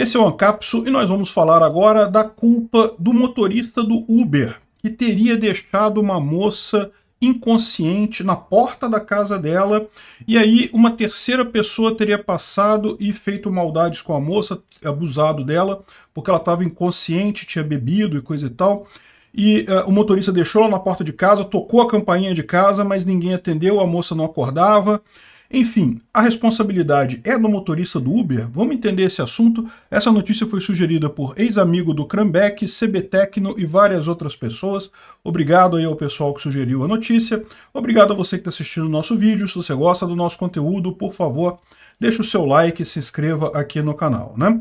Esse é o Ancapsu e nós vamos falar agora da culpa do motorista do Uber, que teria deixado uma moça inconsciente na porta da casa dela e aí uma terceira pessoa teria passado e feito maldades com a moça, abusado dela, porque ela estava inconsciente, tinha bebido e coisa e tal. E uh, o motorista deixou ela na porta de casa, tocou a campainha de casa, mas ninguém atendeu, a moça não acordava. Enfim, a responsabilidade é do motorista do Uber? Vamos entender esse assunto? Essa notícia foi sugerida por ex-amigo do Crambeck, CB Tecno e várias outras pessoas. Obrigado aí ao pessoal que sugeriu a notícia. Obrigado a você que está assistindo o nosso vídeo. Se você gosta do nosso conteúdo, por favor, deixe o seu like e se inscreva aqui no canal, né?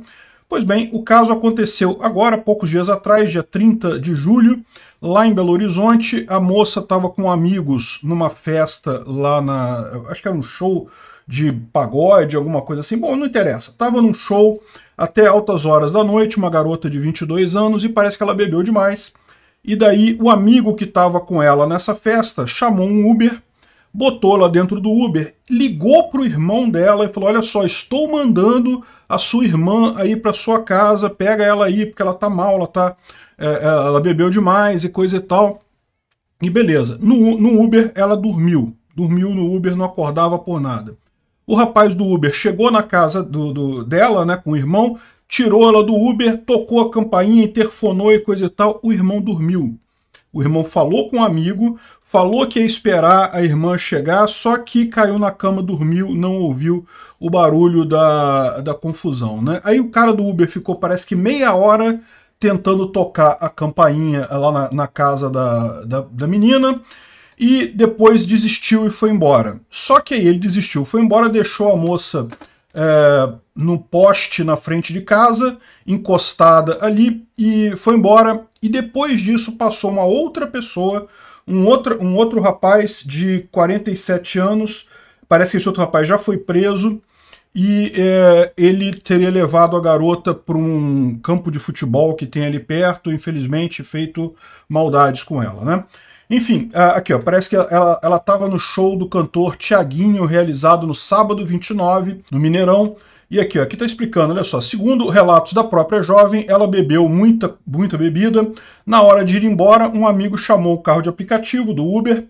Pois bem, o caso aconteceu agora, poucos dias atrás, dia 30 de julho, lá em Belo Horizonte. A moça estava com amigos numa festa lá na. Acho que era um show de pagode, alguma coisa assim. Bom, não interessa. Estava num show até altas horas da noite, uma garota de 22 anos, e parece que ela bebeu demais. E daí o amigo que estava com ela nessa festa chamou um Uber botou lá dentro do Uber, ligou para o irmão dela e falou: Olha só, estou mandando a sua irmã aí para sua casa, pega ela aí, porque ela tá mal, ela, tá, é, é, ela bebeu demais e coisa e tal. E beleza. No, no Uber, ela dormiu. Dormiu no Uber, não acordava por nada. O rapaz do Uber chegou na casa do, do, dela, né, com o irmão, tirou ela do Uber, tocou a campainha, interfonou e coisa e tal. O irmão dormiu. O irmão falou com um amigo, falou que ia esperar a irmã chegar, só que caiu na cama, dormiu, não ouviu o barulho da, da confusão. Né? Aí o cara do Uber ficou, parece que meia hora tentando tocar a campainha lá na, na casa da, da, da menina e depois desistiu e foi embora. Só que aí ele desistiu, foi embora, deixou a moça é, no poste na frente de casa, encostada ali, e foi embora. E depois disso passou uma outra pessoa, um outro, um outro rapaz de 47 anos. Parece que esse outro rapaz já foi preso e é, ele teria levado a garota para um campo de futebol que tem ali perto, infelizmente feito maldades com ela, né? Enfim, ah, aqui ó, parece que ela estava no show do cantor Tiaguinho, realizado no sábado 29, no Mineirão. E aqui, ó, aqui está explicando, olha só, segundo relatos da própria jovem, ela bebeu muita, muita bebida. Na hora de ir embora, um amigo chamou o carro de aplicativo do Uber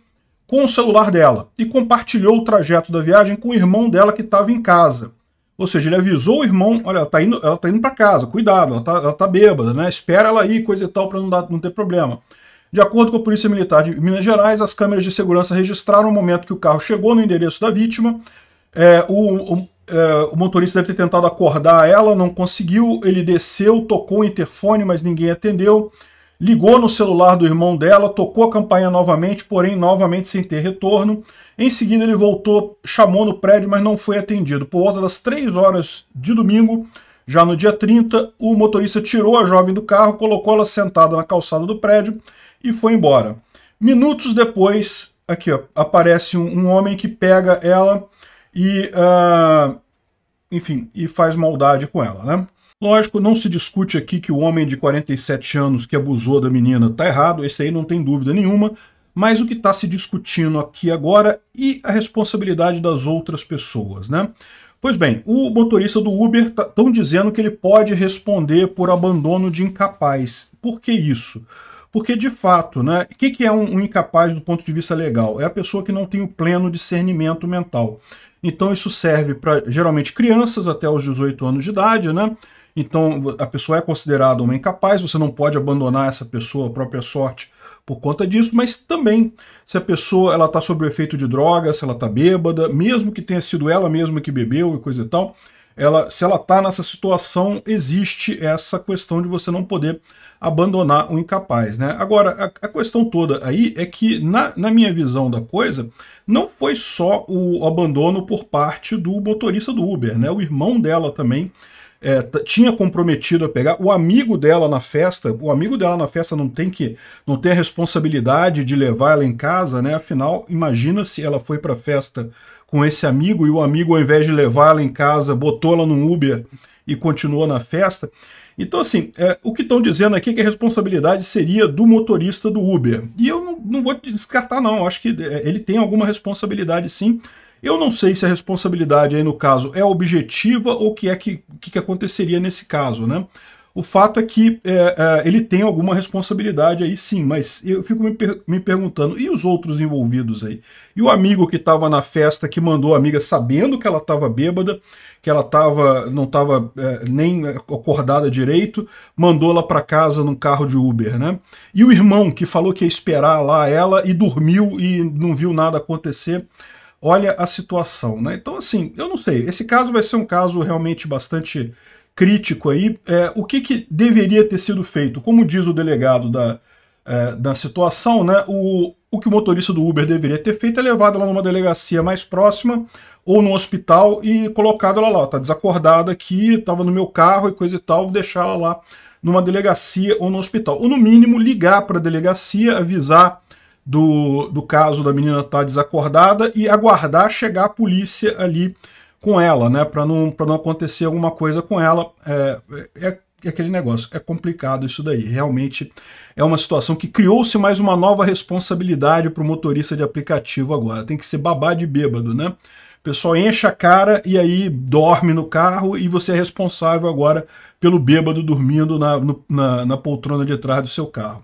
com o celular dela e compartilhou o trajeto da viagem com o irmão dela que estava em casa. Ou seja, ele avisou o irmão, olha, ela está indo, ela tá indo para casa, cuidado, ela está ela tá bêbada, né? Espera ela aí, coisa e tal, para não, não ter problema. De acordo com a Polícia Militar de Minas Gerais, as câmeras de segurança registraram o momento que o carro chegou no endereço da vítima. É, o, o, é, o, motorista deve ter tentado acordar ela, não conseguiu. Ele desceu, tocou o interfone, mas ninguém atendeu. Ligou no celular do irmão dela, tocou a campainha novamente, porém novamente sem ter retorno. Em seguida, ele voltou, chamou no prédio, mas não foi atendido. Por volta das 3 horas de domingo, já no dia 30, o motorista tirou a jovem do carro, colocou ela sentada na calçada do prédio e foi embora. Minutos depois, aqui ó, aparece um, um, homem que pega ela e, uh, enfim, e faz maldade com ela, né? Lógico, não se discute aqui que o homem de 47 anos que abusou da menina tá errado, esse aí não tem dúvida nenhuma, mas o que está se discutindo aqui agora e a responsabilidade das outras pessoas, né? Pois bem, o motorista do Uber estão tá, dizendo que ele pode responder por abandono de incapaz. Por que isso? Porque, de fato, né, o que, que é um, um incapaz do ponto de vista legal? É a pessoa que não tem o pleno discernimento mental. Então, isso serve para, geralmente, crianças até os 18 anos de idade, né? Então, a pessoa é considerada uma incapaz, você não pode abandonar essa pessoa, a própria sorte, por conta disso, mas também se a pessoa ela está sob o efeito de drogas, se ela está bêbada, mesmo que tenha sido ela mesma que bebeu e coisa e tal, ela, se ela está nessa situação, existe essa questão de você não poder abandonar o incapaz. Né? Agora, a, a questão toda aí é que, na, na, minha visão da coisa, não foi só o abandono por parte do motorista do Uber, né? o irmão dela também é, tinha comprometido a pegar. O amigo dela na festa, o amigo dela na festa não tem que não tem a responsabilidade de levar ela em casa, né? Afinal, imagina se ela foi para a festa com esse amigo e o amigo, ao invés de levá-la em casa, botou-la num Uber e continuou na festa. Então, assim, é, o que estão dizendo aqui é que a responsabilidade seria do motorista do Uber. E eu não, não vou descartar, não. acho que é, ele tem alguma responsabilidade, sim. Eu não sei se a responsabilidade aí, no caso, é objetiva ou o que é que, que, aconteceria nesse caso, né? O fato é que é, é, ele tem alguma responsabilidade aí sim, mas eu fico me, per me perguntando, e os outros envolvidos aí? E o amigo que estava na festa, que mandou a amiga sabendo que ela estava bêbada, que ela tava, não estava é, nem acordada direito, mandou ela para casa num carro de Uber, né? E o irmão que falou que ia esperar lá ela e dormiu e não viu nada acontecer olha a situação, né? Então, assim, eu não sei. Esse caso vai ser um caso realmente bastante crítico aí, é, o que, que deveria ter sido feito? Como diz o delegado da, é, da situação, né, o, o que o motorista do Uber deveria ter feito é levado ela numa delegacia mais próxima ou num hospital e colocado ela lá, tá desacordada aqui, estava no meu carro e coisa e tal, deixar ela lá numa delegacia ou no hospital. Ou no mínimo ligar para a delegacia, avisar do, do caso da menina estar tá desacordada e aguardar chegar a polícia ali com ela, né? Para não, não acontecer alguma coisa com ela. É, é, é aquele negócio, é complicado isso daí. Realmente é uma situação que criou-se mais uma nova responsabilidade para o motorista de aplicativo agora. Tem que ser babá de bêbado, né? O pessoal enche a cara e aí dorme no carro e você é responsável agora pelo bêbado dormindo na, no, na, na poltrona de trás do seu carro.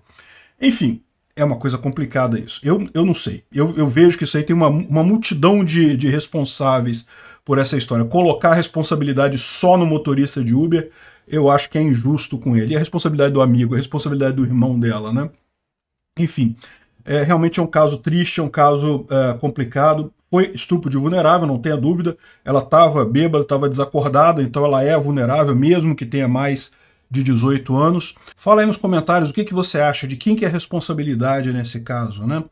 Enfim, é uma coisa complicada isso. Eu, eu não sei. Eu, eu vejo que isso aí tem uma, uma multidão de, de responsáveis por essa história. Colocar a responsabilidade só no motorista de Uber, eu acho que é injusto com ele. E a responsabilidade do amigo, a responsabilidade do irmão dela, né? Enfim, é, realmente é um caso triste, é um caso é, complicado. Foi estupro de vulnerável, não tenha dúvida. Ela estava bêbada, estava desacordada, então ela é vulnerável, mesmo que tenha mais de 18 anos. Fala aí nos comentários o que, que você acha, de quem que é a responsabilidade nesse caso, né?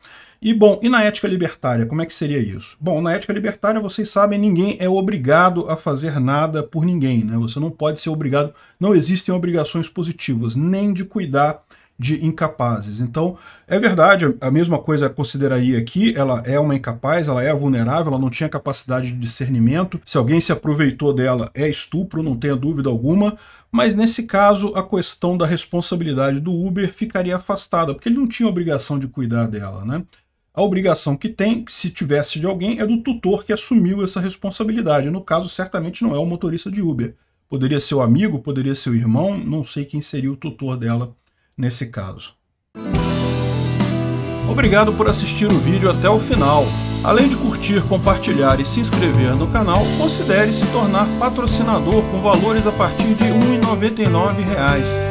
E bom, e na ética libertária, como é que seria isso? Bom, na ética libertária, vocês sabem, ninguém é obrigado a fazer nada por ninguém, né? Você não pode ser obrigado, não existem obrigações positivas, nem de cuidar de incapazes. Então, é verdade, a mesma coisa consideraria aqui, ela é uma incapaz, ela é vulnerável, ela não tinha capacidade de discernimento. Se alguém se aproveitou dela, é estupro, não tenha dúvida alguma. Mas nesse caso, a questão da responsabilidade do Uber ficaria afastada, porque ele não tinha obrigação de cuidar dela, né? a obrigação que tem, se tivesse de alguém, é do tutor que assumiu essa responsabilidade. No caso, certamente não é o motorista de Uber. Poderia ser o amigo, poderia ser o irmão, não sei quem seria o tutor dela nesse caso. Obrigado por assistir o vídeo até o final. Além de curtir, compartilhar e se inscrever no canal, considere se tornar patrocinador com valores a partir de R$ 1,99